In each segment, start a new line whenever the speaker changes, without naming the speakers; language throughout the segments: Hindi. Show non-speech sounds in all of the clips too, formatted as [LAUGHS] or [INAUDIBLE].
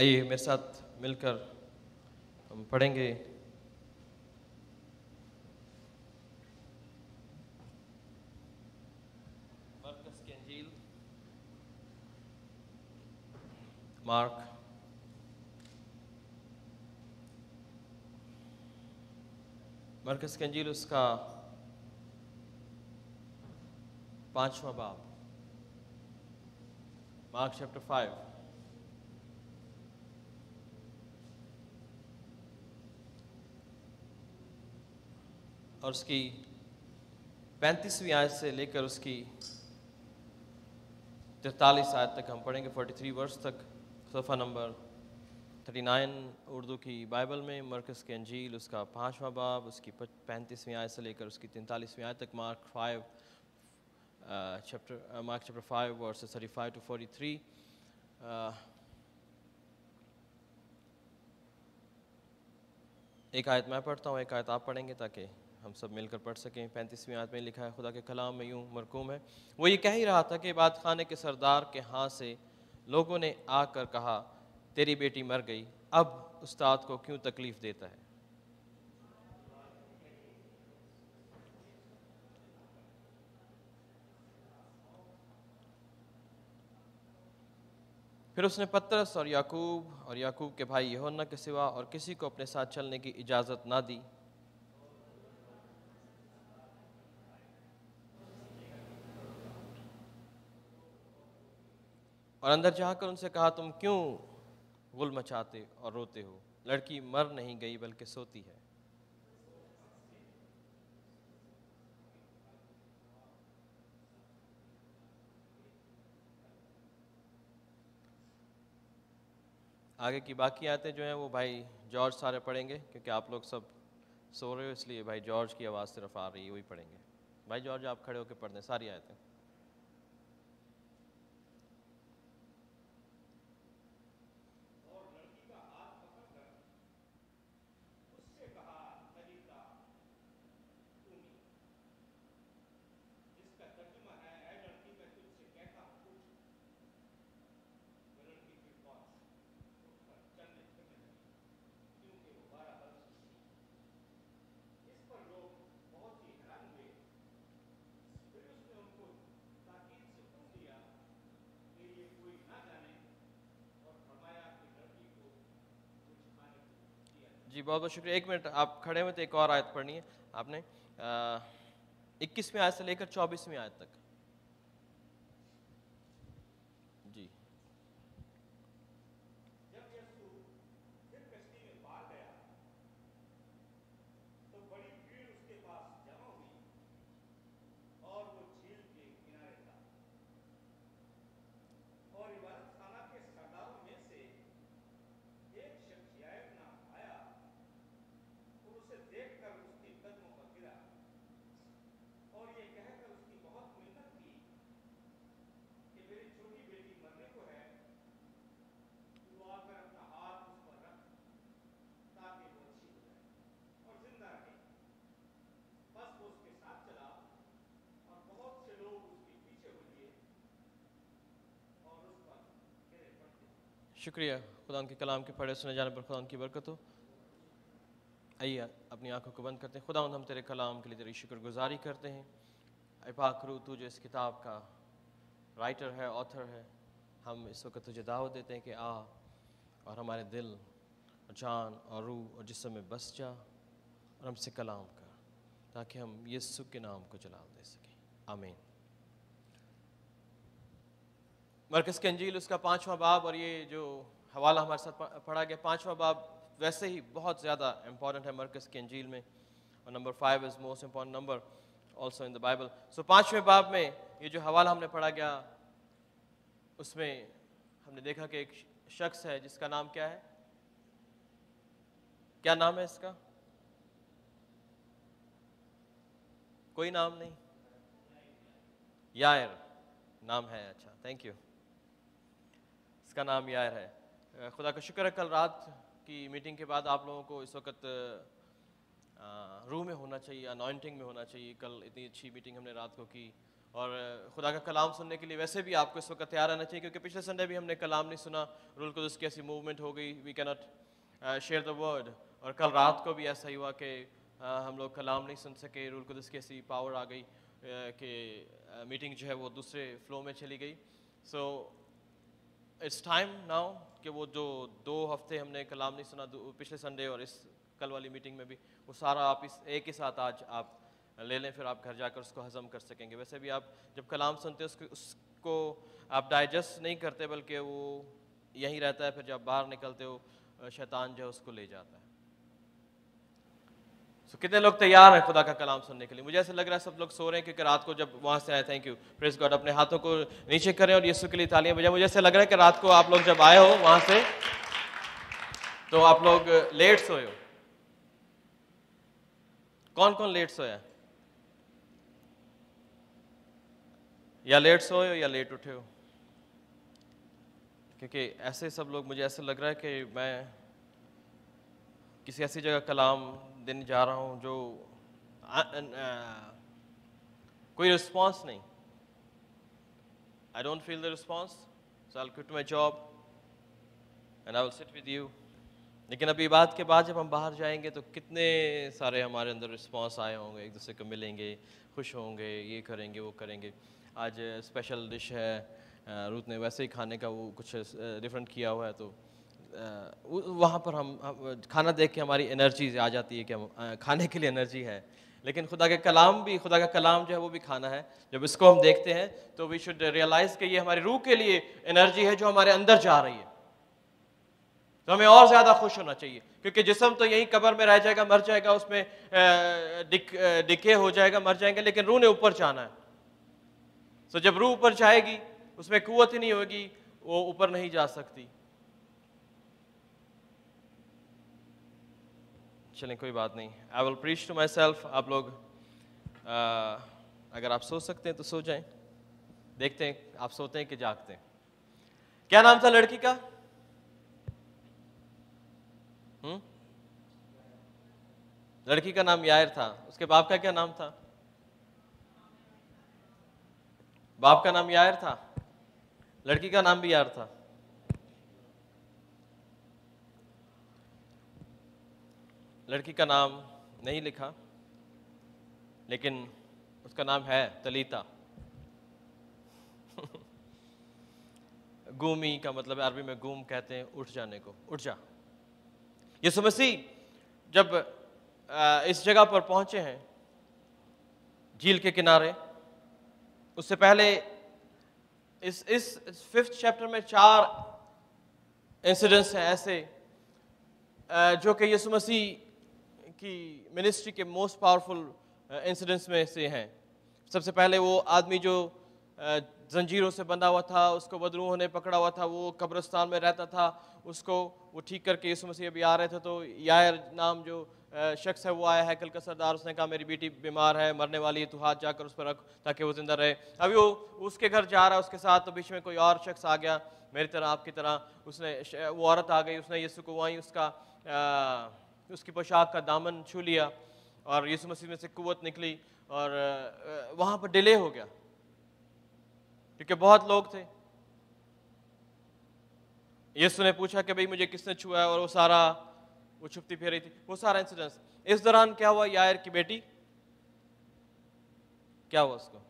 आइए मेरे साथ मिलकर हम पढ़ेंगे मार्क मरकस कंजील उसका पांचवा बाब मार्क चैप्टर फाइव और उसकी पैंतीसवीं आयत से लेकर उसकी तिरतालीस आयत तक हम पढ़ेंगे 43 वर्ष तक सफ़ा नंबर 39 उर्दू की बाइबल में मरकज़ के अंजील उसका पाँचवा बाब उसकी पैंतीसवीं आयत से लेकर उसकी तैंतालीसवीं आयत तक Mark five chapter Mark chapter five verse thirty five to forty three एक आयत मैं पढ़ता हूँ एक आयत आप पढ़ेंगे ताकि हम सब मिलकर पढ़ सकें पैंतीसवीं आयत में लिखा है खुदा के कलाम में यूँ मरकूम है वो ये कह ही रहा था कि बात खाने के सरदार के हाथ से लोगों ने आकर कहा तेरी बेटी मर गई अब उस्ताद को क्यों तकलीफ़ देता है फिर उसने पत्रस और याकूब और याकूब के भाई यहोन्ना के सिवा और किसी को अपने साथ चलने की इजाज़त ना दी और अंदर जाकर उनसे कहा तुम क्यों गुल मचाते और रोते हो लड़की मर नहीं गई बल्कि सोती है आगे की बाकी आते जो हैं वो भाई जॉर्ज सारे पढ़ेंगे क्योंकि आप लोग सब सो रहे हो इसलिए भाई जॉर्ज की आवाज़ सिर्फ आ रही है वही पढ़ेंगे भाई जॉर्ज आप खड़े होकर पढ़ दें सारी आयतें जी बहुत बहुत शुक्रिया एक मिनट आप खड़े हुए तो एक और आयत पढ़नी है आपने इक्कीसवीं आयत से लेकर चौबीसवीं आयत तक शुक्रिया खुदा के कलाम के पढ़े सुने जाने पर खुदा की बरकत हो आइए अपनी आंखों को बंद करते हैं खुदा हम तेरे कलाम के लिए तेरी शुक्रगुजारी करते हैं अपाक रू तू जो इस किताब का राइटर है ऑथर है हम इस वक्त तुझे दावत देते हैं कि आ और हमारे दिल और जान और रूह और जिसम में बस जा और हमसे कलाम कर ताकि हम यस्सु के नाम को जलाल दे सकें आमीन मरकस के अंजील उसका पाँचवा बाब और ये जो हवाला हमारे साथ पढ़ा गया पाँचवा बाब वैसे ही बहुत ज़्यादा इम्पॉर्टेंट है मरकज़ के अंजील में और number five is most important number also in the Bible so पाँचवें बाब में ये जो हवाला हमने पढ़ा गया उसमें हमने देखा कि एक शख्स है जिसका नाम क्या है क्या नाम है इसका कोई नाम नहीं यायर नाम है अच्छा थैंक यू इसका नाम यार है खुदा का शुक्र है कल रात की मीटिंग के बाद आप लोगों को इस वक्त रूह में होना चाहिए अनॉइंटिंग में होना चाहिए कल इतनी अच्छी मीटिंग हमने रात को की और खुदा का कलाम सुनने के लिए वैसे भी आपको इस वक्त तैयार रहना चाहिए क्योंकि पिछले संडे भी हमने कलाम नहीं सुना रूल को उसकी ऐसी मूवमेंट हो गई we cannot share the word और कल रात को भी ऐसा ही हुआ कि हम लोग कलाम नहीं सुन सके रूल को उसकी ऐसी पावर आ गई कि मीटिंग जो है वो दूसरे फ्लो में चली गई सो इट्स टाइम नाउ कि वो जो दो हफ्ते हमने कलाम नहीं सुना पिछले संडे और इस कल वाली मीटिंग में भी वो सारा आप इस एक ही साथ आज आप ले लें फिर आप घर जाकर उसको हजम कर सकेंगे वैसे भी आप जब कलाम सुनते हैं उसको उसको आप डाइजेस्ट नहीं करते बल्कि वो यहीं रहता है फिर जब बाहर निकलते हो शैतान जो है उसको ले जाता है सो कितने लोग तैयार हैं खुदा का कलाम सुनने के लिए मुझे ऐसा लग रहा है सब लोग सो रहे हैं क्योंकि रात को जब वहाँ से आए थैंक यू प्रेस गॉड अपने हाथों को नीचे करें और यीशु के लिए तालियां बजाएं मुझे ऐसा लग रहा है कि रात को आप लोग जब आए हो वहाँ से तो आप लोग लेट सोए हो कौन कौन लेट सोया या लेट सोए हो या लेट उठे हो क्योंकि ऐसे सब लोग मुझे ऐसा लग रहा है कि मैं किसी ऐसी जगह कलाम देने जा रहा हूँ जो आ, आ, आ, कोई रिस्पॉन्स नहीं I don't feel the response so I quit my job and I will sit with you लेकिन अभी बात के बाद जब हम बाहर जाएंगे तो कितने सारे हमारे अंदर रिस्पॉन्स आए होंगे एक दूसरे को मिलेंगे खुश होंगे ये करेंगे वो करेंगे आज स्पेशल डिश है रूत ने वैसे ही खाने का वो कुछ डिफरेंट किया हुआ है तो वहाँ पर हम, खाना देख के हमारी एनर्जी आ जाती है कि हम खाने के लिए एनर्जी है लेकिन खुदा के कलाम भी खुदा का कलाम जो है वो भी खाना है जब इसको हम देखते हैं तो वी शुड रियलाइज़ कि ये हमारी रूह के लिए एनर्जी है जो हमारे अंदर जा रही है तो हमें और ज़्यादा खुश होना चाहिए क्योंकि जिसम तो यहीं कबर में रह जाएगा मर जाएगा उसमें डिके हो जाएगा मर जाएंगे लेकिन रूह ने ऊपर जाना है तो जब रूह ऊपर जाएगी उसमें कुत ही नहीं होगी वो ऊपर नहीं जा सकती चलें कोई बात नहीं I will preach to my myself लोग आ, अगर आप सो सकते हैं तो सो जाएं देखते हैं आप सोते हैं कि जागते हैं क्या नाम था लड़की का हुँ? लड़की का नाम यायर था उसके बाप का क्या नाम था बाप का नाम यायर था लड़की का नाम भी यार था लड़की का नाम नहीं लिखा लेकिन उसका नाम है तलीता [LAUGHS] गूमी का मतलब अरबी में गूम कहते हैं उठ जाने को उठ जा यीशु मसीह जब इस जगह पर पहुंचे हैं झील के किनारे उससे पहले इस इस फिफ्थ चैप्टर में चार इंसिडेंट्स हैं ऐसे जो कि यीशु मसीह की मिनिस्ट्री के मोस्ट पावरफुल इंसिडेंट्स में से हैं सबसे पहले वो आदमी जो uh, जंजीरों से बंधा हुआ था उसको बदरूहों ने पकड़ा हुआ था वो कब्रस्तान में रहता था उसको वो ठीक करके यीशु मसीह अभी आ रहे थे तो यायर नाम जो uh, शख्स है वो आया है कल का सरदार उसने कहा मेरी बेटी बीमार है मरने वाली है तो हाथ जाकर उस पर रख ताकि वो जिंदा रहे अभी वो उसके घर जा रहा है उसके साथ तो बीच में कोई और शख्स आ गया मेरी तरह आपकी तरह उसने वो औरत आ गई उसने यीशु को वहीं उसका आ, uh, उसकी पोशाक का दामन छू लिया और यीशु मसीह में से कुवत निकली और वहां पर डिले हो गया क्योंकि बहुत लोग थे यीशु ने पूछा कि भाई मुझे किसने छुआ है और वो सारा वो छुपती फिर रही थी वो सारा इंसिडेंस इस दौरान क्या हुआ यायर की बेटी क्या हुआ उसको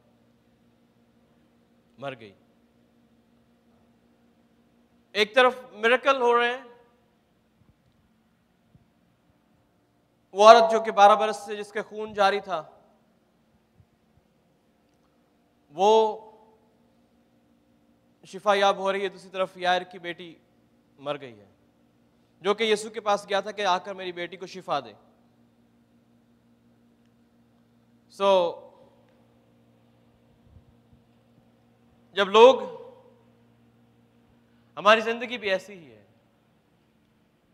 मर गई एक तरफ मिरेकल हो रहे हैं वो औरत जो कि बारह बरस से जिसके खून जारी था वो शिफा याब हो रही है दूसरी तरफ यार की बेटी मर गई है जो कि यीशु के पास गया था कि आकर मेरी बेटी को शिफा दे सो so, जब लोग हमारी जिंदगी भी ऐसी ही है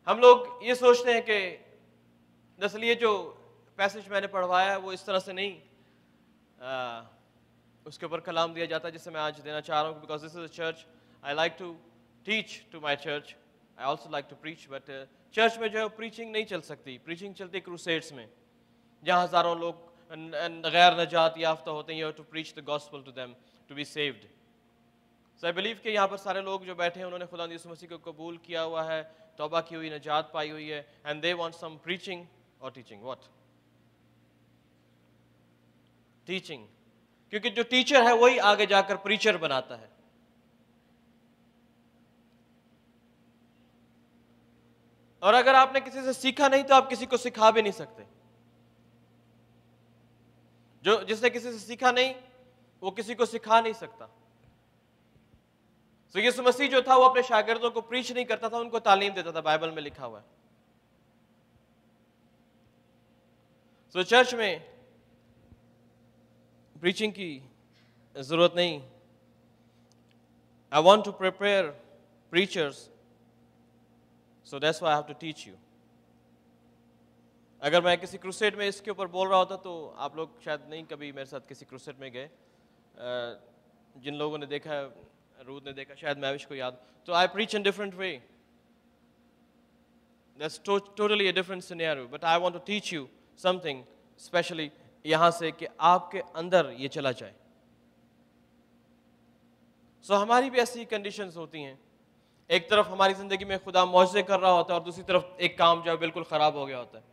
हम लोग ये सोचते हैं कि दरअसल ये जो पैसेज मैंने पढ़वाया है वो इस तरह से नहीं आ, उसके ऊपर कलाम दिया जाता है जिसे मैं आज देना चाह रहा हूँ because this is a church I like to teach to my church I also like to preach but church में जो है प्रीचिंग नहीं चल सकती प्रीचिंग चलती क्रूसेड्स में जहाँ हज़ारों लोग गैर नजात याफ्ता होते हैं to preach the gospel to them to be saved so I believe कि यहाँ पर सारे लोग जो बैठे हैं उन्होंने खुदा यीसु मसीह को कबूल किया हुआ है तोबा की हुई नजात पाई हुई है and they want some preaching और टीचिंग व्हाट टीचिंग क्योंकि जो टीचर है वही आगे जाकर प्रीचर बनाता है और अगर आपने किसी से सीखा नहीं तो आप किसी को सिखा भी नहीं सकते जो जिसने किसी से सीखा नहीं वो किसी को सिखा नहीं सकता तो यीशु मसीह जो था वो अपने शागिर्दों को प्रीच नहीं करता था उनको तालीम देता था बाइबल में लिखा हुआ है सो तो so, चर्च में प्रीचिंग की ज़रूरत नहीं I want to prepare preachers so that's why have to teach you अगर मैं किसी क्रूसेट में इसके ऊपर बोल रहा होता तो आप लोग शायद नहीं कभी मेरे साथ किसी क्रूसेट में गए जिन लोगों ने देखा रूद ने देखा शायद मैं को याद तो I preach in different way that's totally a different scenario but I want to teach you something specially यहाँ से कि आपके अंदर ये चला जाए सो so, हमारी भी ऐसी कंडीशन होती हैं एक तरफ हमारी ज़िंदगी में खुदा मुआवजे कर रहा होता है और दूसरी तरफ एक काम जो है बिल्कुल ख़राब हो गया होता है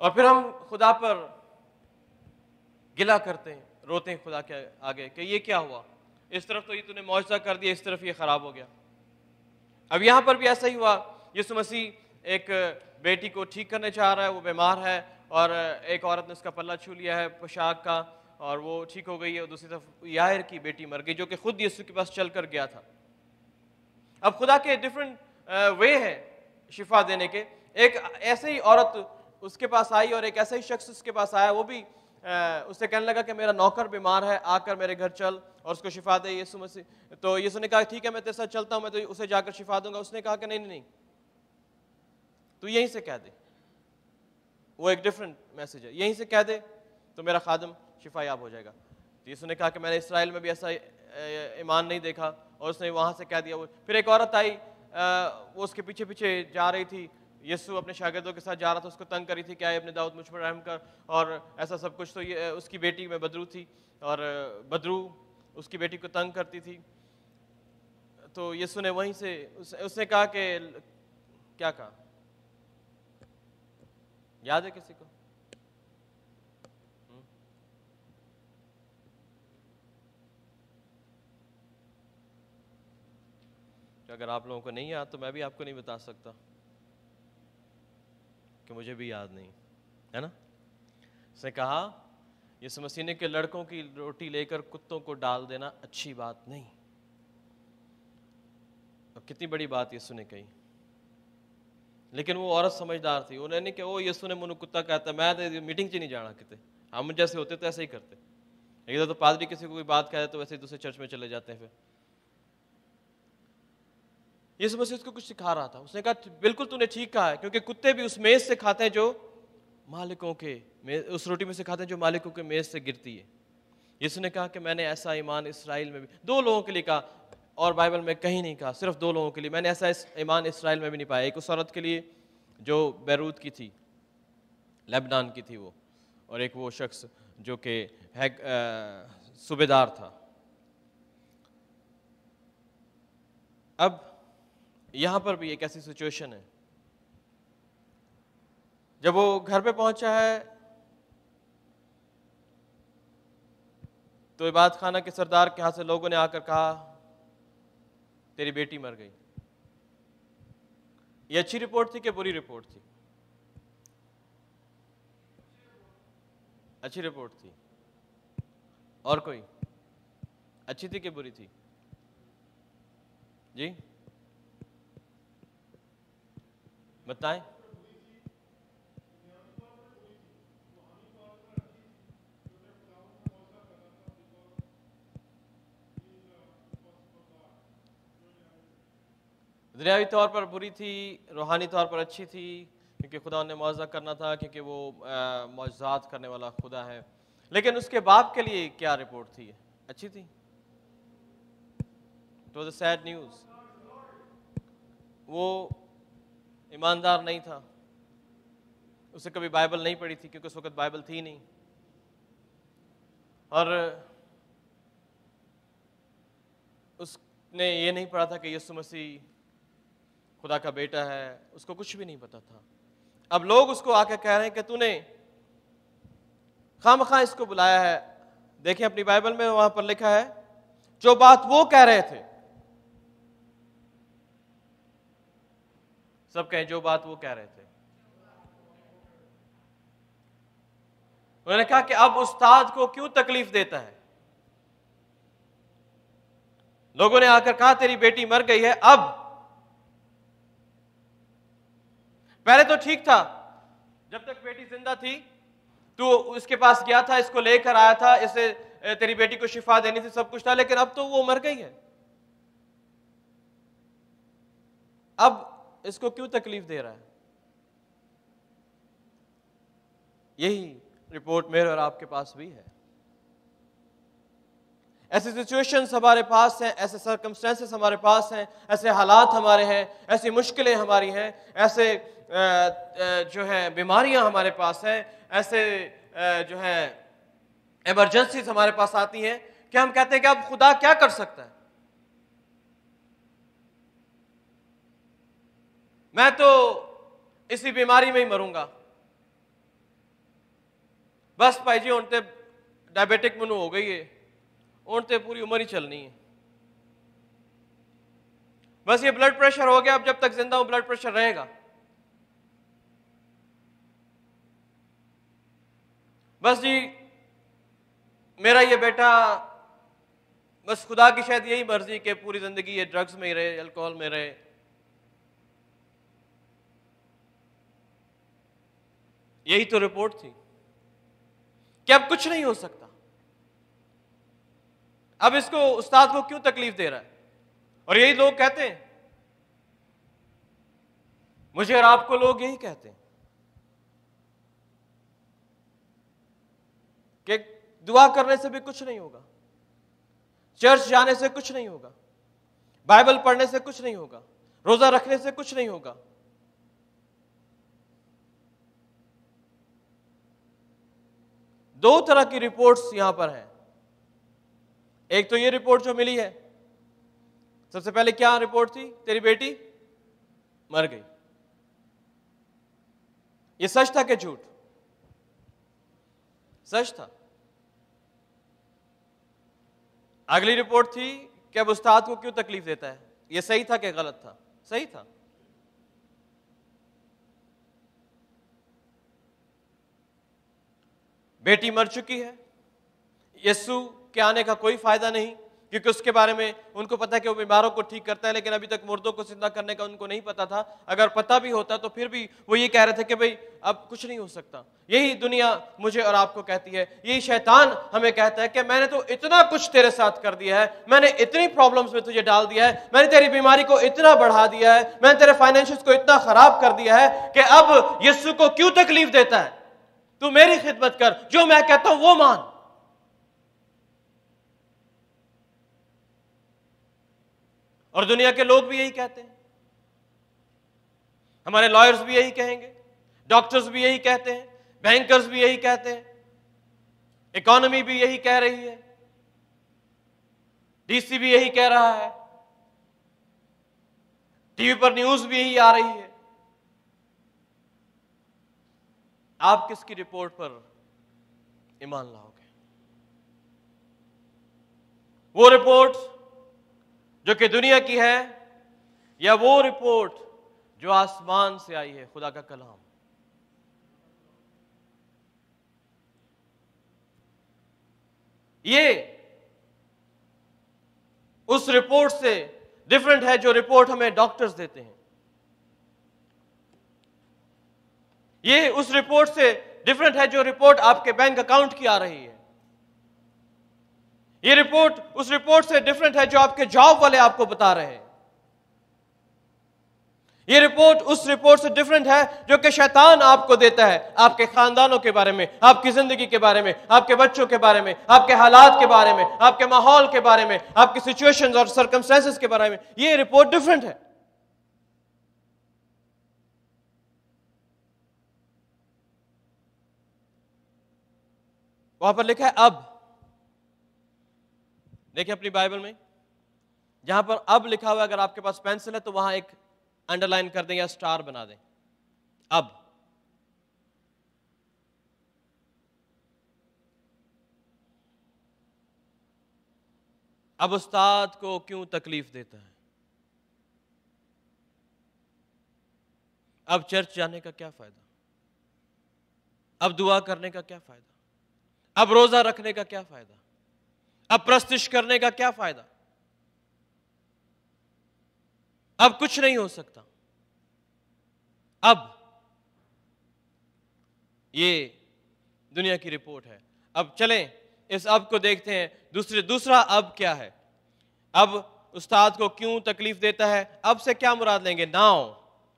और फिर हम खुदा पर गिला करते हैं रोते हैं खुदा के आगे कि ये क्या हुआ इस तरफ तो ये तूने मुआवजा कर दिया इस तरफ ये ख़राब हो गया अब यहां पर भी ऐसा ही हुआ यीशु मसीह एक बेटी को ठीक करने चाह रहा है वो बीमार है और एक औरत ने उसका पल्ला छू लिया है पोशाक का और वो ठीक हो गई है और दूसरी तरफ याहिर की बेटी मर गई जो कि खुद यीशु के पास चल कर गया था अब खुदा के डिफरेंट वे हैं शिफा देने के एक ऐसे ही औरत उसके पास आई और एक ऐसा ही शख्स उसके पास आया वो भी उससे कहने लगा कि मेरा नौकर बीमार है आकर मेरे घर चल और उसको शिफा दे यीशु मसीह तो यीशु ने कहा ठीक है मैं तेरे साथ चलता हूँ मैं तो उसे जाकर शिफा दूंगा उसने कहा कि नहीं नहीं तो यहीं से कह दे वो एक डिफरेंट मैसेज है यहीं से कह दे तो मेरा खादम शिफायाब हो जाएगा तो यीशु ने कहा कि मैंने इसराइल में भी ऐसा ईमान नहीं देखा और उसने वहाँ से कह दिया वो फिर एक औरत आई वो उसके पीछे पीछे जा रही थी यीशु अपने शागिदों के साथ जा रहा था उसको तंग करी थी क्या अपने दाऊद मुझ पर रहम कर और ऐसा सब कुछ तो ये उसकी बेटी में बदरू थी और बदरू उसकी बेटी को तंग करती थी तो यीशु ने वहीं से उस, उसने कहा कि क्या कहा याद है किसी को तो अगर आप लोगों को नहीं याद तो मैं भी आपको नहीं बता सकता कि मुझे भी याद नहीं है ना उसने कहा यीशु मसीने के लड़कों की रोटी लेकर कुत्तों को डाल देना अच्छी बात नहीं और कितनी बड़ी बात यह सुने कही लेकिन वो औरत समझदार थी उन्होंने कि वो यसु ने मनु कुत्ता कहता मैं तो मीटिंग च नहीं जाना कितने हम जैसे होते तो ऐसे ही करते इधर तो पादरी किसी को कोई बात कहते तो वैसे ही दूसरे चर्च में चले जाते हैं फिर यीशु मसीह उसको कुछ सिखा रहा था उसने कहा बिल्कुल तूने ठीक कहा है क्योंकि कुत्ते भी उस मेज से खाते हैं जो मालिकों के उस रोटी में से खाते हैं जो मालिकों के मेज से गिरती है यीशु ने कहा कि मैंने ऐसा ईमान इसराइल में भी दो लोगों के लिए कहा और बाइबल में कहीं नहीं कहा सिर्फ दो लोगों के लिए मैंने ऐसा इस ईमान इसराइल में भी नहीं पाया एक उस औरत के लिए जो बैरूत की थी लेबनान की थी वो और एक वो शख्स जो कि सूबेदार था अब यहाँ पर भी एक ऐसी सिचुएशन है जब वो घर पे पहुंचा है तो इबाद खाना के सरदार के यहाँ से लोगों ने आकर कहा तेरी बेटी मर गई ये अच्छी रिपोर्ट थी कि बुरी रिपोर्ट थी अच्छी रिपोर्ट थी और कोई अच्छी थी कि बुरी थी जी बताएं दरियावी तौर पर बुरी थी रूहानी तौर पर अच्छी थी क्योंकि खुदा ने मुआवजा करना था क्योंकि वो मुआजात करने वाला खुदा है लेकिन उसके बाप के लिए क्या रिपोर्ट थी अच्छी थी इट वॉज सैड न्यूज़ वो ईमानदार नहीं था उसे कभी बाइबल नहीं पढ़ी थी क्योंकि उस वक़्त बाइबल थी नहीं और उसने ये नहीं पढ़ा था कि यसु मसीह खुदा का बेटा है उसको कुछ भी नहीं पता था अब लोग उसको आके कह रहे हैं कि तूने खाम खां इसको बुलाया है देखें अपनी बाइबल में वहां पर लिखा है जो बात वो कह रहे थे सब कहें जो बात वो कह रहे थे उन्होंने कहा कि अब उस्ताद को क्यों तकलीफ देता है लोगों ने आकर कहा तेरी बेटी मर गई है अब पहले तो ठीक था जब तक बेटी जिंदा थी तो उसके पास गया था इसको लेकर आया था इसे तेरी बेटी को शिफा देनी थी सब कुछ था लेकिन अब तो वो मर गई है अब इसको क्यों तकलीफ दे रहा है यही रिपोर्ट मेरे और आपके पास भी है ऐसे सिचुएशंस हमारे पास हैं ऐसे सरकमस्टेंसेस हमारे पास हैं ऐसे हालात हमारे हैं ऐसी मुश्किलें हमारी हैं ऐसे जो है बीमारियां हमारे पास हैं ऐसे जो है एमरजेंसी हमारे पास आती हैं कि हम कहते हैं कि अब खुदा क्या कर सकता है मैं तो इसी बीमारी में ही मरूंगा बस भाई जी उनते डायबिटिक मनु हो गई है उनते पूरी उम्र ही चलनी है बस ये ब्लड प्रेशर हो गया अब जब तक जिंदा हूं ब्लड प्रेशर रहेगा बस जी मेरा ये बेटा बस खुदा की शायद यही मर्जी कि पूरी ज़िंदगी ये ड्रग्स में ही रहे अल्कोहल में रहे यही तो रिपोर्ट थी कि अब कुछ नहीं हो सकता अब इसको उस्ताद को क्यों तकलीफ दे रहा है और यही लोग कहते हैं मुझे और आपको लोग यही कहते हैं कि दुआ करने से भी कुछ नहीं होगा चर्च जाने से कुछ नहीं होगा बाइबल पढ़ने से कुछ नहीं होगा रोजा रखने से कुछ नहीं होगा दो तरह की रिपोर्ट्स यहां पर हैं एक तो ये रिपोर्ट जो मिली है सबसे पहले क्या रिपोर्ट थी तेरी बेटी मर गई ये सच था कि झूठ सच था अगली रिपोर्ट थी कि अब उस्ताद को क्यों तकलीफ देता है ये सही था कि गलत था सही था बेटी मर चुकी है यस्सु के आने का कोई फायदा नहीं क्योंकि उसके बारे में उनको पता है कि वो बीमारों को ठीक करता है लेकिन अभी तक मुर्दों को जिंदा करने का उनको नहीं पता था अगर पता भी होता तो फिर भी वो ये कह रहे थे कि भाई अब कुछ नहीं हो सकता यही दुनिया मुझे और आपको कहती है यही शैतान हमें कहता है कि मैंने तो इतना कुछ तेरे साथ कर दिया है मैंने इतनी प्रॉब्लम्स में तुझे डाल दिया है मैंने तेरी बीमारी को इतना बढ़ा दिया है मैंने तेरे फाइनेंशियस को इतना खराब कर दिया है कि अब यस्सु को क्यों तकलीफ देता है तू मेरी खिदमत कर जो मैं कहता हूं वो मान और दुनिया के लोग भी यही कहते हैं हमारे लॉयर्स भी यही कहेंगे डॉक्टर्स भी यही कहते हैं बैंकर्स भी यही कहते हैं इकोनॉमी भी यही कह रही है डीसी भी यही कह रहा है टीवी पर न्यूज भी यही आ रही है आप किसकी रिपोर्ट पर ईमान लाओगे वो रिपोर्ट जो कि दुनिया की है या वो रिपोर्ट जो आसमान से आई है खुदा का कलाम ये उस रिपोर्ट से डिफरेंट है जो रिपोर्ट हमें डॉक्टर्स देते हैं ये उस रिपोर्ट से डिफरेंट है जो रिपोर्ट आपके बैंक अकाउंट की आ रही है ये रिपोर्ट उस रिपोर्ट से डिफरेंट है जो आपके जॉब वाले आपको बता रहे हैं ये रिपोर्ट उस रिपोर्ट से डिफरेंट है जो कि शैतान आपको देता है आपके खानदानों के बारे में आपकी जिंदगी के बारे में आपके बच्चों के बारे में आपके हालात के बारे में आपके माहौल के बारे में आपकी सिचुएशंस और सर्कमस्टेंसेस के बारे में ये रिपोर्ट डिफरेंट है वहां पर लिखा है अब देखिए अपनी बाइबल में जहां पर अब लिखा हुआ है अगर आपके पास पेंसिल है तो वहां एक अंडरलाइन कर दें या स्टार बना दें अब अब उस्ताद को क्यों तकलीफ देता है अब चर्च जाने का क्या फायदा अब दुआ करने का क्या फायदा अब रोजा रखने का क्या फायदा अब प्रस्तिश करने का क्या फायदा अब कुछ नहीं हो सकता अब ये दुनिया की रिपोर्ट है अब चलें इस अब को देखते हैं दूसरे दूसरा अब क्या है अब उस्ताद को क्यों तकलीफ देता है अब से क्या मुराद लेंगे नाउ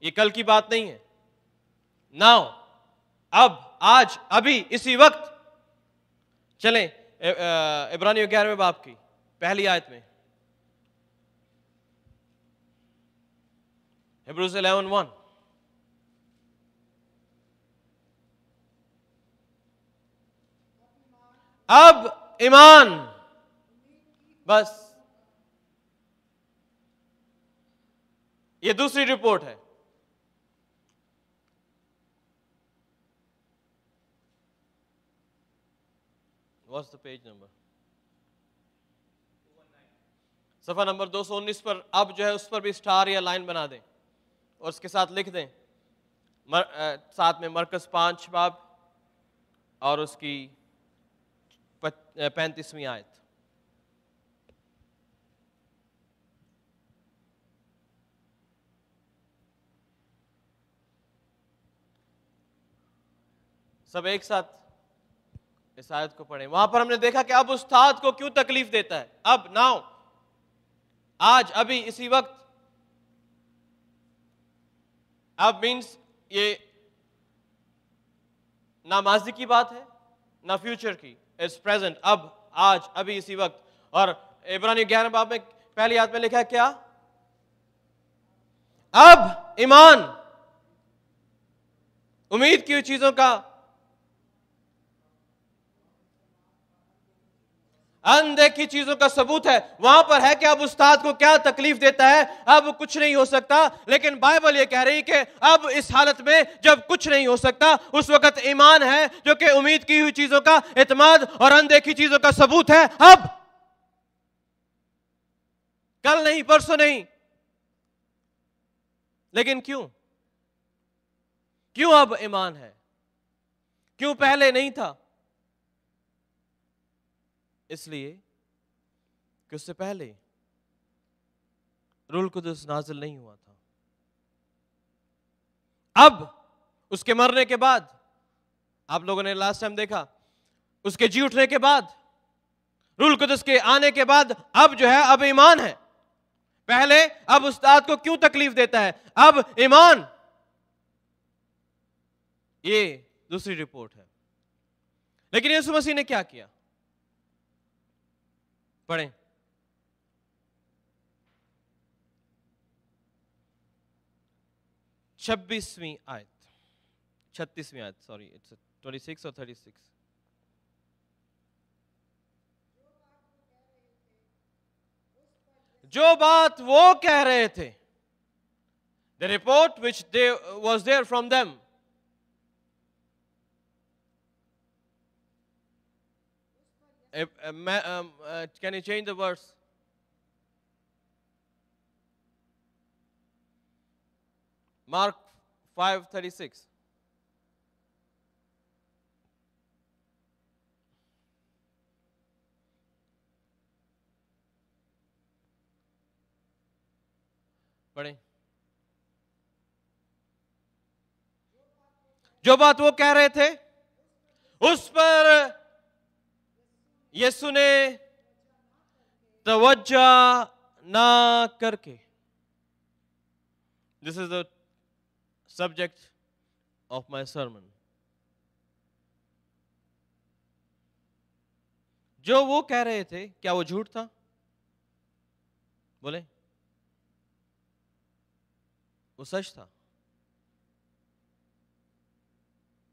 ये कल की बात नहीं है नाव अब आज अभी इसी वक्त चलें इब्रानियों ग्यारहवें बाप की पहली आयत में हिब्रूज इलेवन वन अब ईमान बस ये दूसरी रिपोर्ट है What's the page number? सफ़ा नंबर 219 पर अब जो है उस पर भी स्टार या लाइन बना दें और उसके साथ लिख दें मर, आ, साथ में मरकज़ पाँच बाब और उसकी पैंतीसवीं आयत सब एक साथ इस आयत को पढ़े वहां पर हमने देखा कि अब उस्ताद को क्यों तकलीफ देता है अब नाउ आज अभी इसी वक्त अब मीन्स ये ना माजी की बात है ना फ्यूचर की इस प्रेजेंट अब आज अभी इसी वक्त और इब्रानी ग्यारह बाब में पहली याद में लिखा है क्या अब ईमान उम्मीद की चीजों का अनदेखी चीजों का सबूत है वहां पर है कि अब उस्ताद को क्या तकलीफ देता है अब कुछ नहीं हो सकता लेकिन बाइबल ये कह रही कि अब इस हालत में जब कुछ नहीं हो सकता उस वक्त ईमान है जो कि उम्मीद की हुई चीजों का इतमाद और अनदेखी चीजों का सबूत है अब कल नहीं परसों नहीं लेकिन क्यों क्यों अब ईमान है क्यों पहले नहीं था इसलिए कि उससे पहले रूल कुदस नाजिल नहीं हुआ था अब उसके मरने के बाद आप लोगों ने लास्ट टाइम देखा उसके जी उठने के बाद रूल कुदस के आने के बाद अब जो है अब ईमान है पहले अब उस्ताद को क्यों तकलीफ देता है अब ईमान ये दूसरी रिपोर्ट है लेकिन यीशु मसीह ने क्या किया पढ़ें छब्बीसवीं आयत छत्तीसवीं आयत सॉरी इट्स ट्वेंटी सिक्स और थर्टी सिक्स जो बात वो कह रहे थे the report which they was there from them Uh, um, uh, can you change the verse? Mark 5:36. Buddy, जो बात वो कह रहे थे उस पर यसु ने तवज्जा ना करके this is the subject of my sermon जो वो कह रहे थे क्या वो झूठ था बोले वो सच था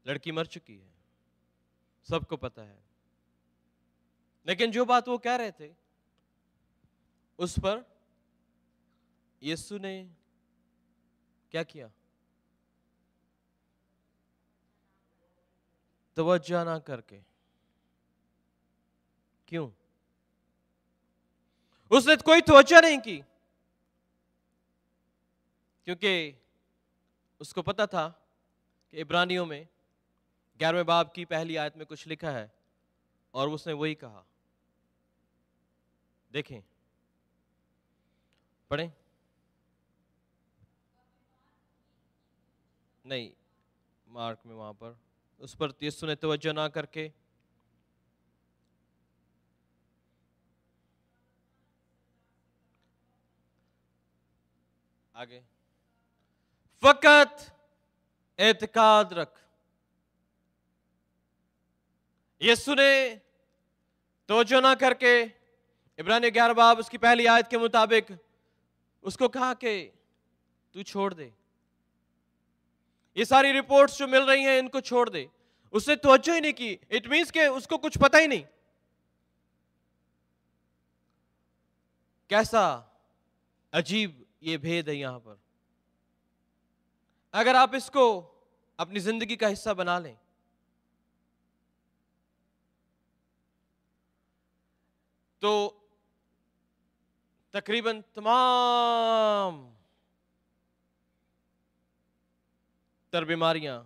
लड़की मर चुकी है सबको पता है लेकिन जो बात वो कह रहे थे उस पर यीशु ने क्या किया तवज्जा ना करके क्यों उसने तो कोई त्वचा नहीं की क्योंकि उसको पता था कि इब्रानियों में ग्यारहवें बाब की पहली आयत में कुछ लिखा है और उसने वही कहा देखें पढ़ें नहीं मार्क में वहां पर उस पर यस्सु ने तवज्जो ना करके आगे फकत एतकाद रख यस्सु ने तोजो ना करके इब्रान ग्यारह बाब उसकी पहली आयत के मुताबिक उसको कहा कि तू छोड़ दे ये सारी रिपोर्ट्स जो मिल रही हैं इनको छोड़ दे उसने तोज्जो ही नहीं की इट मीन्स के उसको कुछ पता ही नहीं कैसा अजीब ये भेद है यहां पर अगर आप इसको अपनी जिंदगी का हिस्सा बना लें तो तकरीबन तमाम तर बीमारियां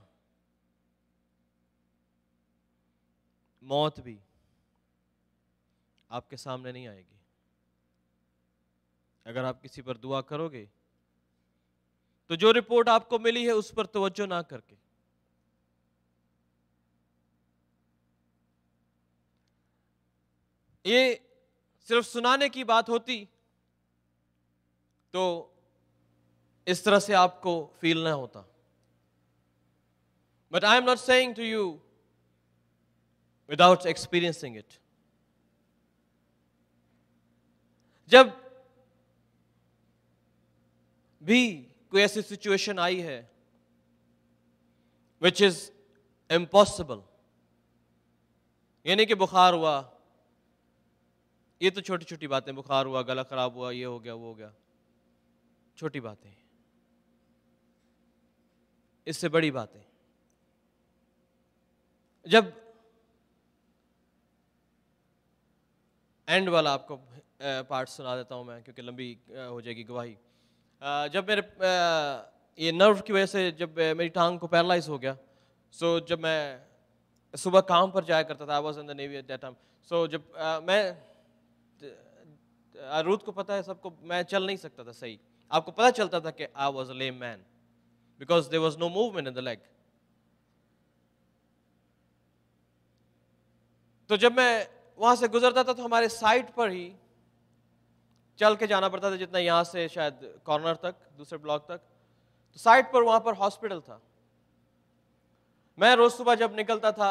मौत भी आपके सामने नहीं आएगी अगर आप किसी पर दुआ करोगे तो जो रिपोर्ट आपको मिली है उस पर तवज्जो ना करके ये सिर्फ सुनाने की बात होती तो इस तरह से आपको फील ना होता but I am not saying to you without experiencing it जब भी कोई ऐसी सिचुएशन आई है विच इज इम्पॉसिबल यानी कि बुखार हुआ ये तो छोटी छोटी बातें बुखार हुआ गला खराब हुआ ये हो गया वो हो गया छोटी बातें इससे बड़ी बातें जब एंड वाला आपको पार्ट सुना देता हूं मैं क्योंकि लंबी हो जाएगी गवाही जब मेरे ये नर्व की वजह से जब मेरी टांग को पैरालाइज हो गया सो so, जब मैं सुबह काम पर जाया करता था I was in the navy at that time so जब मैं रूथ को पता है सबको मैं चल नहीं सकता था सही आपको पता चलता था कि I was lame man because there was no movement in the leg तो जब मैं वहां से गुजरता था तो हमारे साइड पर ही चल के जाना पड़ता था जितना यहां से शायद कॉर्नर तक दूसरे ब्लॉक तक तो साइड पर वहां पर हॉस्पिटल था मैं रोज़ सुबह जब निकलता था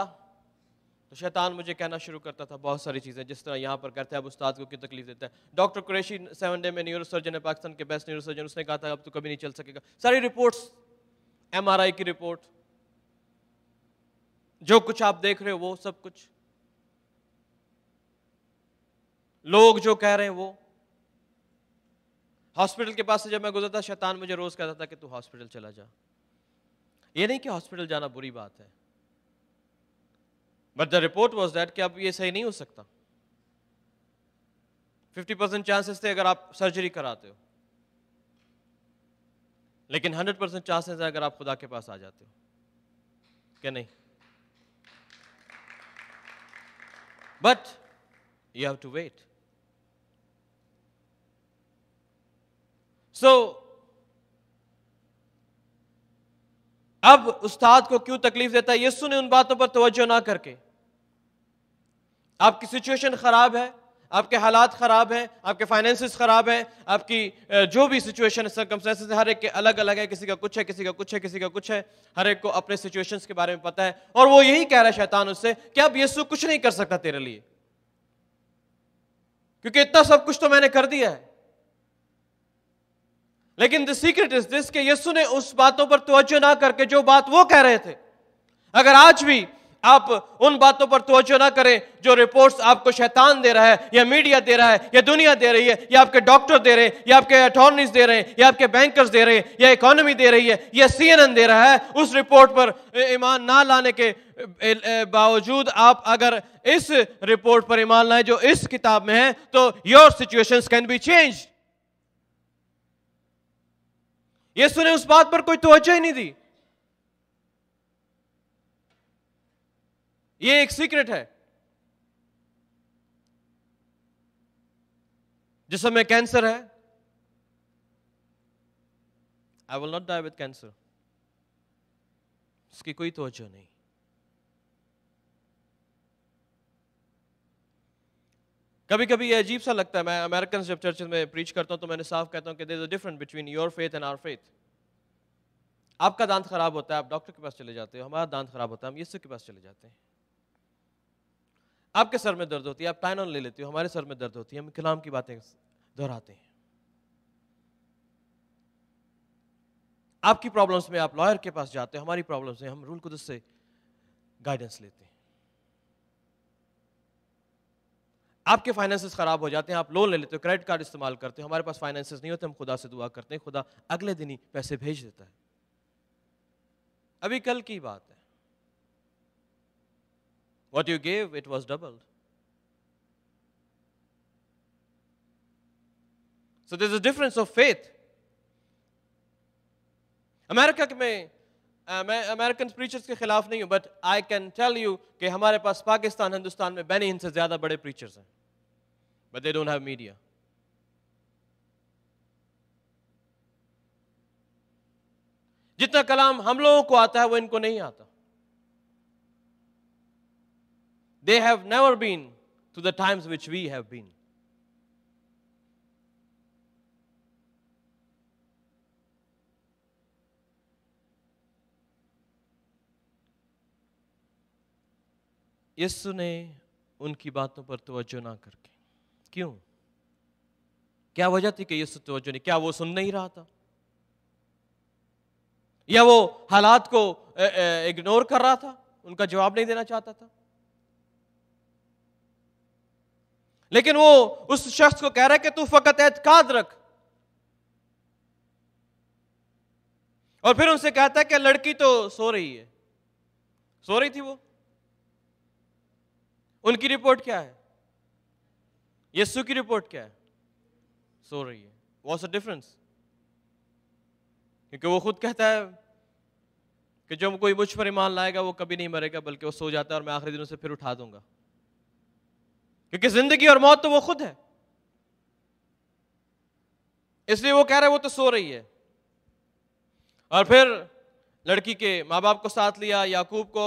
तो शैतान मुझे कहना शुरू करता था बहुत सारी चीज़ें जिस तरह यहाँ पर करते हैं अब उस्ताद को क्यों तकलीफ देता है डॉक्टर कुरेशी सेवन डे में न्यूरो सर्जन है पाकिस्तान के बेस्ट न्यूरो सर्जन उसने कहा था अब तो कभी नहीं चल सकेगा सारी रिपोर्ट्स एमआरआई की रिपोर्ट जो कुछ आप देख रहे हो वो सब कुछ लोग जो कह रहे हैं वो हॉस्पिटल के पास से जब मैं गुजरता शैतान मुझे रोज कहता था कि तू हॉस्पिटल चला जा ये नहीं कि हॉस्पिटल जाना बुरी बात है but the report was that कि अब ये सही नहीं हो सकता 50 परसेंट चांसेस थे अगर आप सर्जरी कराते हो लेकिन 100 परसेंट चांसेस है अगर आप खुदा के पास आ जाते हो क्या नहीं but you have to wait so अब उस्ताद को क्यों तकलीफ देता है यस्सु ने उन बातों पर तवज्जो ना करके आपकी सिचुएशन खराब है आपके हालात खराब हैं आपके फाइनेंस खराब हैं आपकी जो भी सिचुएशन सर्कमस्टेंसेस हर एक के अलग अलग है किसी का कुछ है किसी का कुछ है किसी का कुछ है हर एक को अपने सिचुएशंस के बारे में पता है और वो यही कह रहा है शैतान उससे कि अब यीशु कुछ नहीं कर सकता तेरे लिए क्योंकि इतना सब कुछ तो मैंने कर दिया है लेकिन द सीक्रेट इज दिस के यीशु ने उस बातों पर तवज्जो ना करके जो बात वो कह रहे थे अगर आज भी आप उन बातों पर तोज्जो ना करें जो रिपोर्ट्स आपको शैतान दे रहा है या मीडिया दे रहा है या दुनिया दे रही है या आपके डॉक्टर दे रहे हैं या आपके अटॉर्नीज दे रहे हैं या आपके बैंकर्स दे रहे हैं या इकोनॉमी दे रही है या सीएनएन दे रहा है उस रिपोर्ट पर ईमान ना लाने के बावजूद आप अगर इस रिपोर्ट पर ईमान लाएं जो इस किताब में है तो your situation can be changed यीशु ने उस बात पर कोई तोज्जो ही नहीं दी ये एक सीक्रेट है जिस समय कैंसर है I will not die with cancer उसकी कोई तोज्जो नहीं कभी कभी ये अजीब सा लगता है मैं अमेरिकन जब चर्च में प्रीच करता हूँ तो मैंने साफ कहता हूँ कि there is different between your faith and our faith आपका दांत खराब होता है आप डॉक्टर के पास चले जाते हो हमारा दांत खराब होता है हम यीशु के पास चले जाते हैं आपके सर में दर्द होती है आप टाइनॉन ले लेते हो हमारे सर में दर्द होती है हम कलाम की बातें दोहराते हैं आपकी प्रॉब्लम्स में आप लॉयर के पास जाते हो हमारी प्रॉब्लम्स में हम रूल कुदस से गाइडेंस लेते हैं आपके फाइनेंस ख़राब हो जाते हैं आप लोन ले लेते हो क्रेडिट कार्ड इस्तेमाल करते हो हमारे पास फाइनेंस नहीं होते हम खुदा से दुआ करते हैं खुदा अगले दिन ही पैसे भेज देता है अभी कल की बात है what you gave it was double so this difference of faith America में मैं अमेरिकन प्रीचर्स के खिलाफ नहीं हूं but I can tell you कि हमारे पास पाकिस्तान हिंदुस्तान में बैनी इनसे ज़्यादा बड़े प्रीचर्स हैं but they don't have media जितना कलाम हम लोगों को आता है वो इनको नहीं आता they have never been to the times which we have been यस्सु ने उनकी बातों पर तोज्जो ना करके क्यों क्या वजह थी कि यस्सु तोज्जो नहीं क्या वो सुन नहीं रहा था या वो हालात को इग्नोर कर रहा था उनका जवाब नहीं देना चाहता था लेकिन वो उस शख्स को कह रहा है कि तू फकत एतकाद रख और फिर उनसे कहता है कि लड़की तो सो रही है सो रही थी वो उनकी रिपोर्ट क्या है यस्सु की रिपोर्ट क्या है सो रही है वॉट्स अ डिफरेंस क्योंकि वो खुद कहता है कि जो कोई मुझ पर ईमान लाएगा वो कभी नहीं मरेगा बल्कि वो सो जाता है और मैं आखिरी दिनों से फिर उठा दूंगा क्योंकि जिंदगी और मौत तो वो खुद है इसलिए वो कह रहे वो तो सो रही है और फिर लड़की के माँ बाप को साथ लिया याकूब को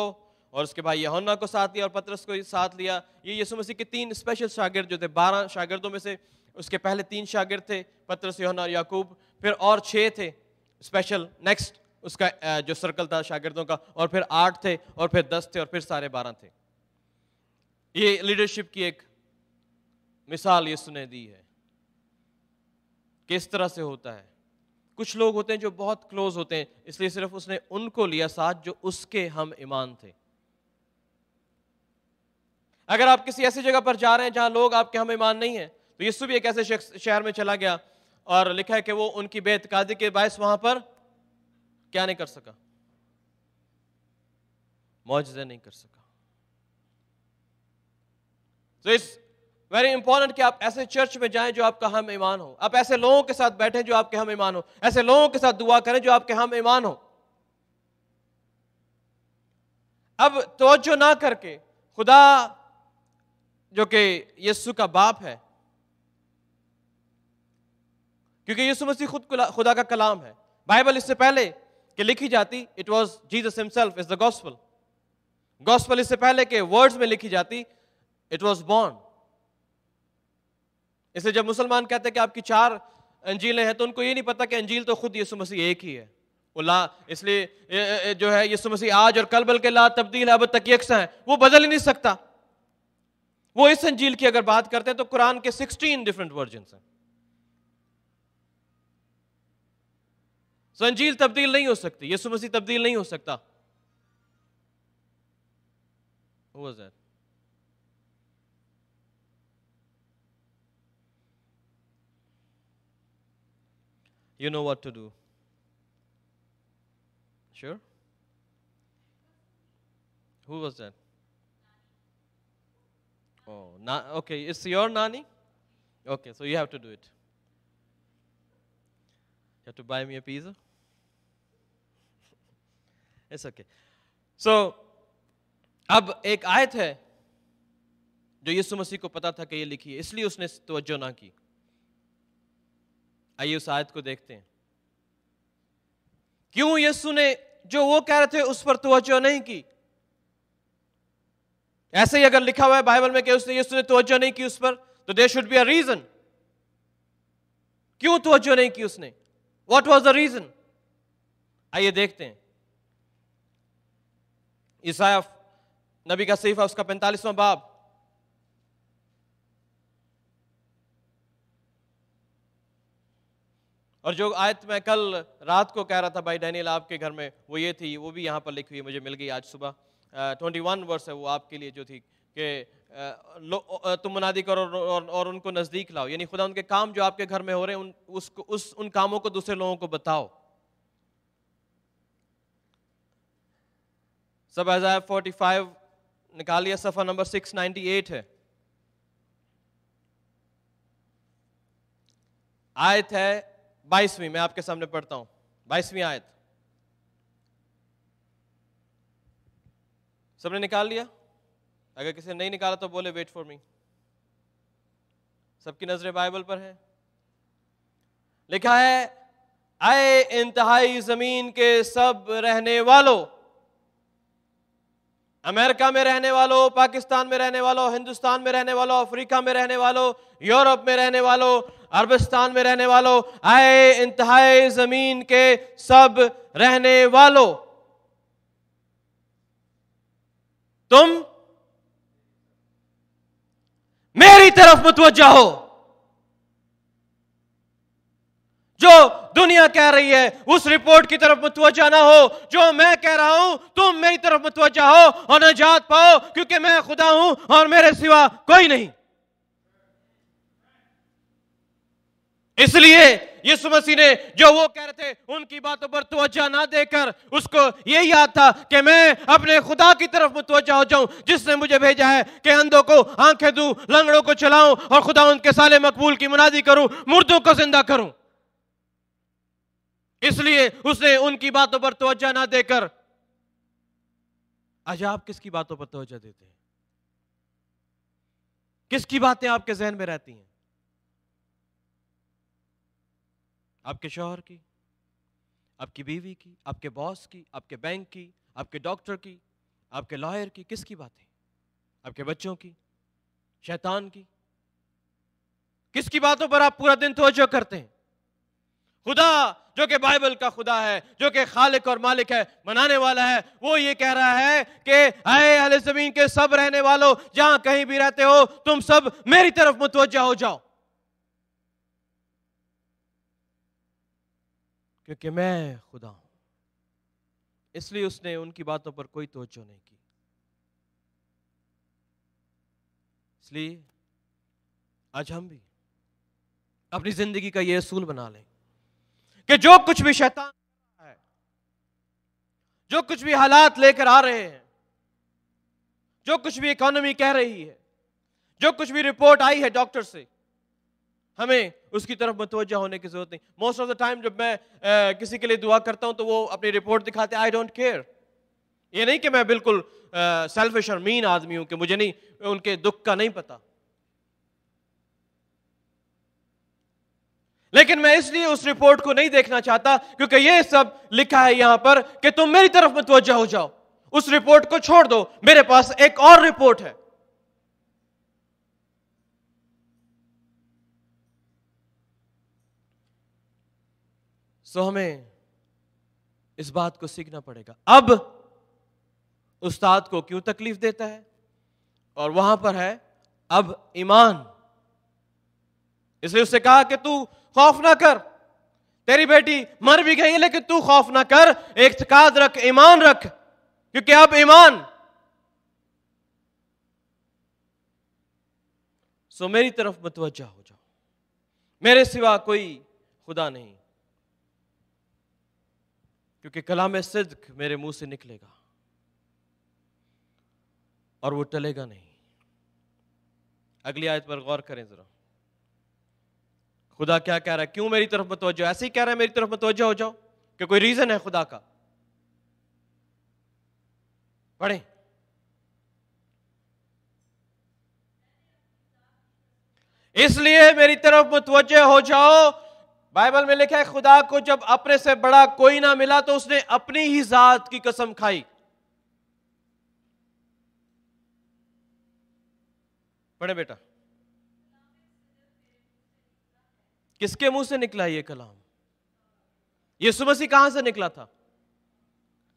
और उसके भाई यहोन्ना को साथ लिया और पत्रस को साथ लिया ये यीशु मसीह के तीन स्पेशल शागिर्द जो थे बारह शागिर्दों में से उसके पहले तीन शागिर्द थे पत्रस योहना और याकूब फिर और छः थे स्पेशल नेक्स्ट उसका जो सर्कल था शागिर्दों का और फिर आठ थे और फिर दस थे और फिर सारे बारह थे ये लीडरशिप की एक मिसाल यीशु ने दी है किस तरह से होता है कुछ लोग होते हैं जो बहुत क्लोज होते हैं इसलिए सिर्फ उसने उनको लिया साथ जो उसके हम ईमान थे अगर आप किसी ऐसी जगह पर जा रहे हैं जहां लोग आपके हम ईमान नहीं है तो यीशु भी एक ऐसे शहर में चला गया और लिखा है कि वो उनकी बेतकादी के बायस वहां पर क्या नहीं कर सका मुआवजे नहीं कर सका तो इस वेरी इंपॉर्टेंट कि आप ऐसे चर्च में जाएं जो आपका हम ईमान हो आप ऐसे लोगों के साथ बैठे जो आपके हम ईमान हो ऐसे लोगों के साथ दुआ करें जो आपके हम ईमान हो अब तोज्जो ना करके खुदा जो कि यस्सु का बाप है क्योंकि यीशु मसीह खुद खुदा का कलाम है बाइबल इससे पहले कि लिखी जाती it was Jesus himself is the gospel gospel इससे पहले के वर्ड्स में लिखी जाती इट वॉज बॉर्न इसे जब मुसलमान कहते हैं कि आपकी चार अंजीलें हैं तो उनको ये नहीं पता कि अंजील तो खुद यीशु मसीह एक ही है ला इसलिए जो है यीशु मसीह आज और कल बल के ला तब्दील अब तक है वो बदल ही नहीं सकता वो इस अंजील की अगर बात करते हैं तो कुरान के सिक्सटीन डिफरेंट वर्जन हैं संजील तो तब्दील नहीं हो सकती यीशु मसीह तब्दील नहीं हो सकता you know what to do sure who was that Oh, na- okay. It's your nani? Okay, so you have to do it. You have to buy me a pizza? [LAUGHS] it's okay. So, अब एक आयत है जो यीशु मसीह को पता था कि ये लिखी है इसलिए उसने तवज्जो ना की आइए उस आयत को देखते हैं क्यों यीशु ने जो वो कह रहे थे उस पर तवज्जो नहीं की ऐसे ही अगर लिखा हुआ है बाइबल में कि उसने यीशु तोज्जो नहीं की उस पर तो there should be a reason क्यों तोज्जो नहीं की उसने वॉट वॉज द रीजन आइए देखते हैं ईसाया नबी का सीफा उसका पैंतालीसवां बाब और जो आयत मैं कल रात को कह रहा था भाई डैनियल आपके घर में वो ये थी वो भी यहां पर लिखी हुई मुझे मिल गई आज सुबह ट्वेंटी वन वर्स है वो आपके लिए जो थी कि तुम मुनादी करो और, और, उनको नज़दीक लाओ यानी खुदा उनके काम जो आपके घर में हो रहे हैं उन उसको उस उन कामों को दूसरे लोगों को बताओ सब हजार फोर्टी फाइव निकालिए सफर नंबर सिक्स नाइन्टी एट है आयत है बाईसवीं मैं आपके सामने पढ़ता हूँ बाईसवीं आयत सबने निकाल लिया अगर किसी ने नहीं निकाला तो बोले वेट फॉर मी सबकी नजरें बाइबल पर है लिखा है आए इंतहाई जमीन के सब रहने वालों अमेरिका में रहने वालों पाकिस्तान में रहने वालों हिंदुस्तान में रहने वालों अफ्रीका में रहने वालों यूरोप में रहने वालों अरबिस्तान में रहने वालों आए इंतहाई जमीन के सब रहने वालों तुम मेरी तरफ मुतवजा हो जो दुनिया कह रही है उस रिपोर्ट की तरफ मुतवजा ना हो जो मैं कह रहा हूं तुम मेरी तरफ मुतवजा हो और नजात पाओ क्योंकि मैं खुदा हूं और मेरे सिवा कोई नहीं इसलिए यीशु मसीह ने जो वो कह रहे थे उनकी बातों पर तवज्जा ना देकर उसको ये याद था कि मैं अपने खुदा की तरफ मुतवजा हो जाऊं जिसने मुझे भेजा है कि अंधों को आंखें दूं लंगड़ों को चलाऊं और खुदा उनके साले मकबूल की मुनादी करूं मुर्दों को जिंदा करूं इसलिए उसने उनकी बातों पर तवज्जा ना देकर आज आप किसकी बातों पर तवज्जा देते हैं किसकी बातें आपके जहन में रहती हैं आपके शोहर की आपकी बीवी की आपके बॉस की आपके बैंक की आपके डॉक्टर की आपके लॉयर की किसकी बातें आपके बच्चों की शैतान की किसकी बातों पर आप पूरा दिन तोजो करते हैं खुदा जो कि बाइबल का खुदा है जो कि खालिक और मालिक है मनाने वाला है वो ये कह रहा है कि आए अहले जमीन के सब रहने वालों जहां कहीं भी रहते हो तुम सब मेरी तरफ मुतवजा हो जाओ क्योंकि मैं खुदा हूं इसलिए उसने उनकी बातों पर कोई तोज्जो नहीं की इसलिए आज हम भी अपनी जिंदगी का यह असूल बना लें कि जो कुछ भी शैतान है जो कुछ भी हालात लेकर आ रहे हैं जो कुछ भी इकोनॉमी कह रही है जो कुछ भी रिपोर्ट आई है डॉक्टर से हमें उसकी तरफ मतवजा होने की जरूरत नहीं मोस्ट ऑफ द टाइम जब मैं ए, किसी के लिए दुआ करता हूं तो वो अपनी रिपोर्ट दिखाते आई डोंट केयर ये नहीं कि मैं बिल्कुल सेल्फिश और मीन आदमी हूं कि मुझे नहीं उनके दुख का नहीं पता लेकिन मैं इसलिए उस रिपोर्ट को नहीं देखना चाहता क्योंकि ये सब लिखा है यहां पर कि तुम मेरी तरफ मतवजा हो जाओ उस रिपोर्ट को छोड़ दो मेरे पास एक और रिपोर्ट है सो हमें इस बात को सीखना पड़ेगा अब उस्ताद को क्यों तकलीफ देता है और वहां पर है अब ईमान इसलिए उससे कहा कि तू खौफ ना कर तेरी बेटी मर भी गई लेकिन तू खौफ ना कर एतकाद रख ईमान रख क्योंकि अब ईमान सो मेरी तरफ मतवजा हो जाओ मेरे सिवा कोई खुदा नहीं क्योंकि कला में सिद्क मेरे मुंह से निकलेगा और वो टलेगा नहीं अगली आयत पर गौर करें जरा खुदा क्या कह रहा है क्यों मेरी तरफ मतवजो ऐसे ही कह रहा है मेरी तरफ मतवजो हो जाओ कि कोई रीजन है खुदा का पढ़े इसलिए मेरी तरफ मुतवजह हो जाओ बाइबल में लिखा है खुदा को जब अपने से बड़ा कोई ना मिला तो उसने अपनी ही जात की कसम खाई पढ़े बेटा किसके मुंह से निकला ये कलाम ये सुबह से कहां से निकला था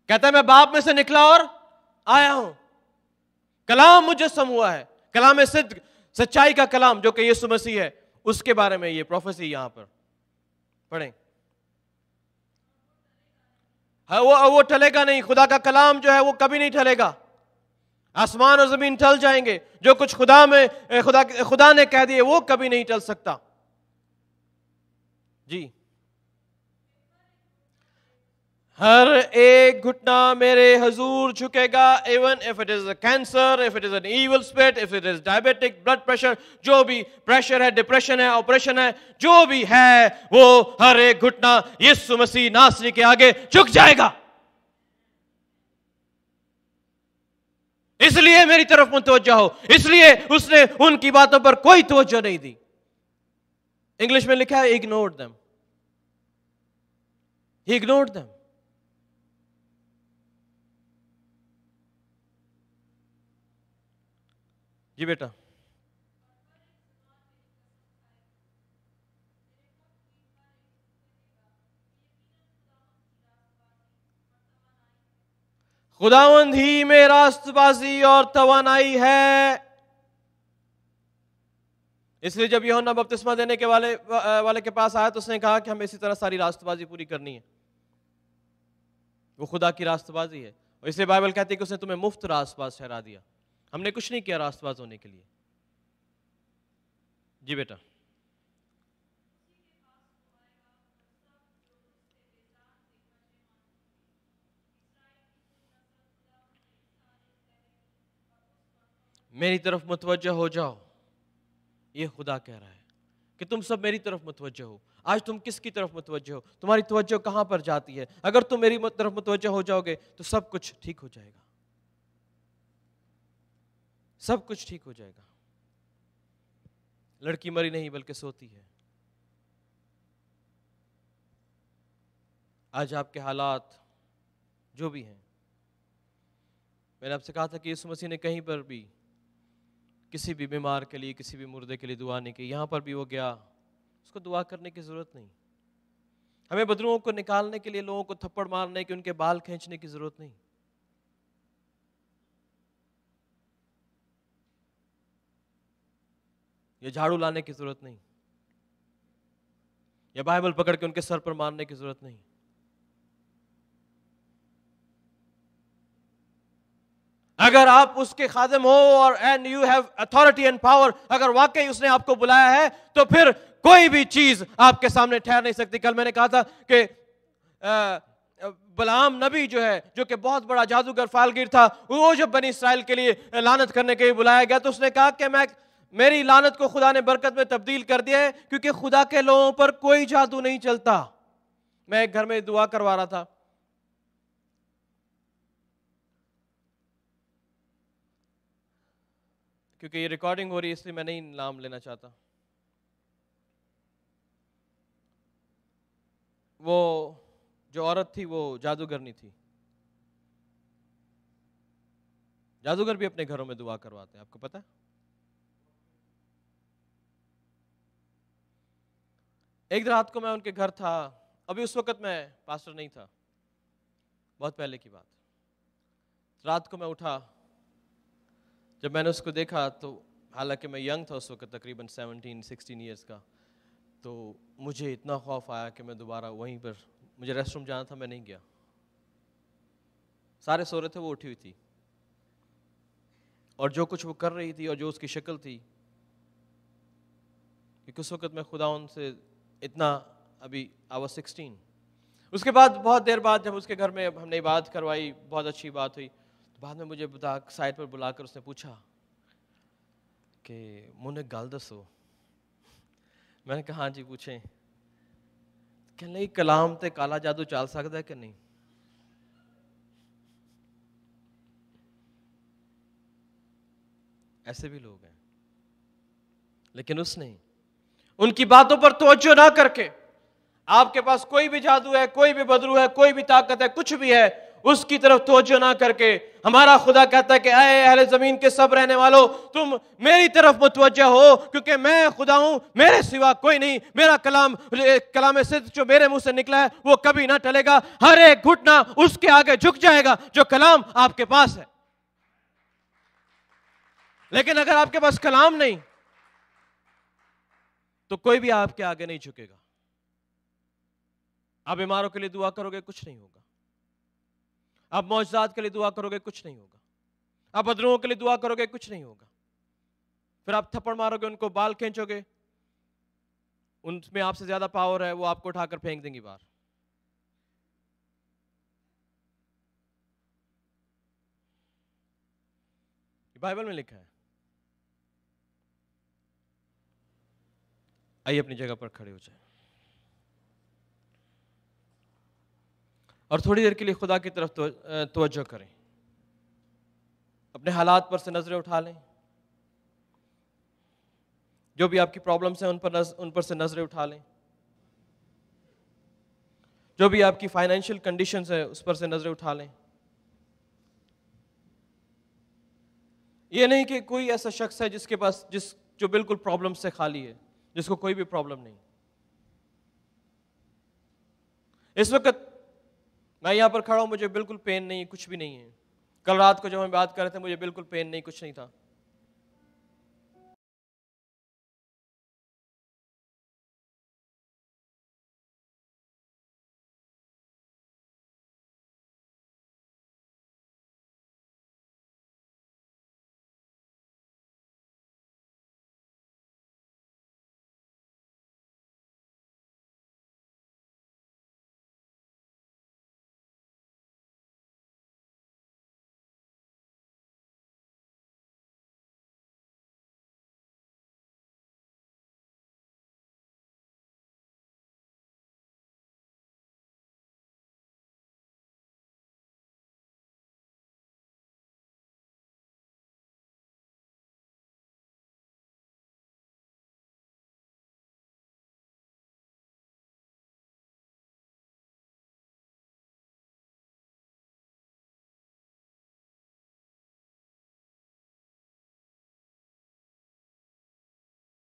कहता है मैं बाप में से निकला और आया हूं कलाम मुझे सम हुआ है कलाम सिद्ध सच्चाई का कलाम जो कि यीशु मसीह है उसके बारे में ये प्रोफेसी यहां पर पढ़ें हाँ वो वो टलेगा नहीं खुदा का कलाम जो है वो कभी नहीं टलेगा आसमान और ज़मीन टल जाएंगे जो कुछ खुदा में खुदा खुदा ने कह दिए वो कभी नहीं टल सकता जी हर एक घुटना मेरे हजूर झुकेगा even if it is a cancer if it is an evil spirit if it is diabetic blood pressure जो भी प्रेशर है डिप्रेशन है ऑपरेशन है जो भी है वो हर एक घुटना यीशु मसीह नासरी के आगे झुक जाएगा इसलिए मेरी तरफ मुतवजह हो इसलिए उसने उनकी बातों पर कोई तवज्जो नहीं दी इंग्लिश में लिखा है इग्नोर दम इग्नोर दम जी बेटा खुदावंद ही में रास्तबाजी और तवानाई है इसलिए जब यहोना बपतिस्मा देने के वाले वाले के पास आया तो उसने कहा कि हमें इसी तरह सारी रास्तबाजी पूरी करनी है वो खुदा की रास्तबाजी है और इसलिए बाइबल कहती है कि उसने तुम्हें मुफ्त रास्तबाज ठहरा दिया हमने कुछ नहीं किया रास्तबाज होने के लिए जी बेटा मेरी तरफ मुतवजह हो जाओ ये खुदा कह रहा है कि तुम सब मेरी तरफ मुतवजह हो आज तुम किसकी तरफ मुतवजह हो तुम्हारी तवज्जो कहां पर जाती है अगर तुम मेरी तरफ मुतवजह हो जाओगे तो सब कुछ ठीक हो जाएगा सब कुछ ठीक हो जाएगा लड़की मरी नहीं बल्कि सोती है आज आपके हालात जो भी हैं मैंने आपसे कहा था कि यीशु मसीह ने कहीं पर भी किसी भी बीमार के लिए किसी भी मुर्दे के लिए दुआ नहीं की यहाँ पर भी वो गया उसको दुआ करने की ज़रूरत नहीं हमें बदरुओं को निकालने के लिए लोगों को थप्पड़ मारने की उनके बाल खींचने की ज़रूरत नहीं ये झाड़ू लाने की जरूरत नहीं ये बाइबल पकड़ के उनके सर पर मारने की जरूरत नहीं अगर आप उसके खादम हो और and you have authority and power अगर वाकई उसने आपको बुलाया है तो फिर कोई भी चीज आपके सामने ठहर नहीं सकती कल मैंने कहा था कि बलाम नबी जो है जो कि बहुत बड़ा जादूगर फालगिर था वो जब बनी इसराइल के लिए लानत करने के लिए बुलाया गया तो उसने कहा कि मैं मेरी लानत को खुदा ने बरकत में तब्दील कर दिया है क्योंकि खुदा के लोगों पर कोई जादू नहीं चलता मैं एक घर में दुआ करवा रहा था क्योंकि ये रिकॉर्डिंग हो रही है इसलिए मैं नहीं नाम लेना चाहता वो जो औरत थी वो जादूगरनी थी जादूगर भी अपने घरों में दुआ करवाते हैं आपको पता है एक रात को मैं उनके घर था अभी उस वक्त मैं पास्टर नहीं था बहुत पहले की बात रात को मैं उठा जब मैंने उसको देखा तो हालांकि मैं यंग था उस वक्त तकरीबन 17, 16 ईयर्स का तो मुझे इतना खौफ आया कि मैं दोबारा वहीं पर मुझे रेस्टरूम जाना था मैं नहीं गया सारे सो रहे थे वो उठी हुई थी और जो कुछ वो कर रही थी और जो उसकी शक्ल थी क्योंकि उस वक्त मैं खुदा उनसे इतना अभी आई वॉज सिक्सटीन उसके बाद बहुत देर बाद जब उसके घर में हमने बात करवाई बहुत अच्छी बात हुई तो बाद में मुझे साइड पर बुलाकर उसने पूछा कि मुन्ने गल दसो मैंने कहा हाँ जी पूछे तो क्या नहीं कलाम ते काला जादू चल सकता है कि नहीं ऐसे भी लोग हैं लेकिन उसने उनकी बातों पर तोज्जो ना करके आपके पास कोई भी जादू है कोई भी बदरू है कोई भी ताकत है कुछ भी है उसकी तरफ तोज्जो ना करके हमारा खुदा कहता है कि अरे अहले ज़मीन के सब रहने वालों तुम मेरी तरफ मुतवजह हो क्योंकि मैं खुदा हूं मेरे सिवा कोई नहीं मेरा कलाम कलाम सिद्ध जो मेरे मुंह से निकला है वो कभी ना टलेगा हर एक घुटना उसके आगे झुक जाएगा जो कलाम आपके पास है लेकिन अगर आपके पास कलाम नहीं तो कोई भी आपके आगे नहीं झुकेगा आप बीमारों के लिए दुआ करोगे कुछ नहीं होगा आप मौजाद के लिए दुआ करोगे कुछ नहीं होगा आप बदरुओं के लिए दुआ करोगे कुछ नहीं होगा फिर आप थप्पड़ मारोगे उनको बाल खींचोगे उनमें आपसे ज्यादा पावर है वो आपको उठाकर फेंक देंगी बाहर बाइबल में लिखा है आइए अपनी जगह पर खड़े हो जाए और थोड़ी देर के लिए खुदा की तरफ तोज्जो करें अपने हालात पर से नज़रें उठा लें जो भी आपकी प्रॉब्लम्स हैं उन पर नज, उन पर से नज़रें उठा लें जो भी आपकी फाइनेंशियल कंडीशन है उस पर से नज़रें उठा लें ये नहीं कि कोई ऐसा शख्स है जिसके पास जिस जो बिल्कुल प्रॉब्लम से खाली है जिसको कोई भी प्रॉब्लम नहीं इस वक्त मैं यहां पर खड़ा हूं मुझे बिल्कुल पेन नहीं कुछ भी नहीं है कल रात को जब हम बात कर रहे थे मुझे बिल्कुल पेन नहीं कुछ नहीं था